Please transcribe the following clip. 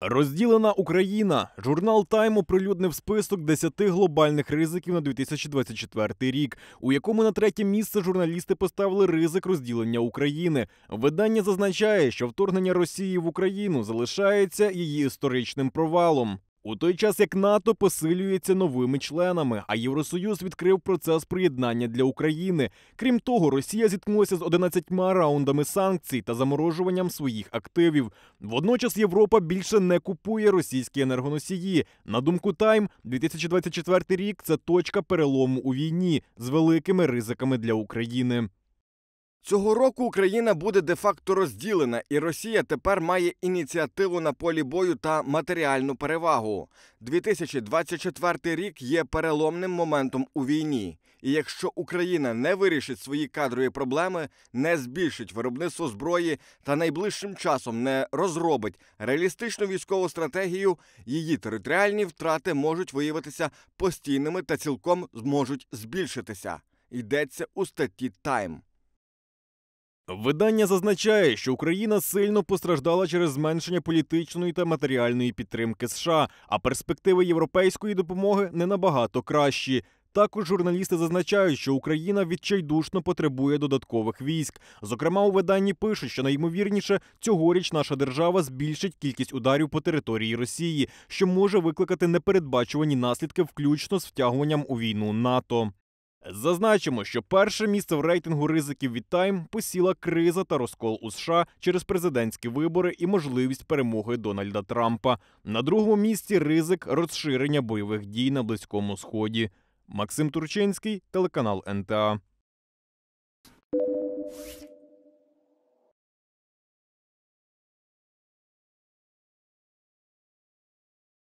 Розділена Україна. Журнал Тайм оприлюднив список 10 глобальних ризиків на 2024 рік, у якому на третє місце журналісти поставили ризик розділення України. Видання зазначає, що вторгнення Росії в Україну залишається її історичним провалом у той час як НАТО посилюється новими членами, а Євросоюз відкрив процес приєднання для України. Крім того, Росія зіткнулася з 11 раундами санкцій та заморожуванням своїх активів. Водночас Європа більше не купує російські енергоносії. На думку Тайм, 2024 рік це точка перелому у війні з великими ризиками для України. Цього року Україна буде де-факто розділена, і Росія тепер має ініціативу на полі бою та матеріальну перевагу. 2024 рік є переломним моментом у війні. І якщо Україна не вирішить свої кадрові проблеми, не збільшить виробництво зброї та найближчим часом не розробить реалістичну військову стратегію, її територіальні втрати можуть виявитися постійними та цілком зможуть збільшитися. Йдеться у статті Тайм. Видання зазначає, що Україна сильно постраждала через зменшення політичної та матеріальної підтримки США, а перспективи європейської допомоги не набагато кращі. Також журналісти зазначають, що Україна відчайдушно потребує додаткових військ. Зокрема, у виданні пишуть, що найімовірніше цьогоріч наша держава збільшить кількість ударів по території Росії, що може викликати непередбачувані наслідки, включно з втягуванням у війну НАТО. Зазначимо, що перше місце в рейтингу ризиків від Time посіла криза та розкол у США через президентські вибори і можливість перемоги Дональда Трампа. На другому місці ризик розширення бойових дій на близькому сході. Максим Турчинський, телеканал НТА.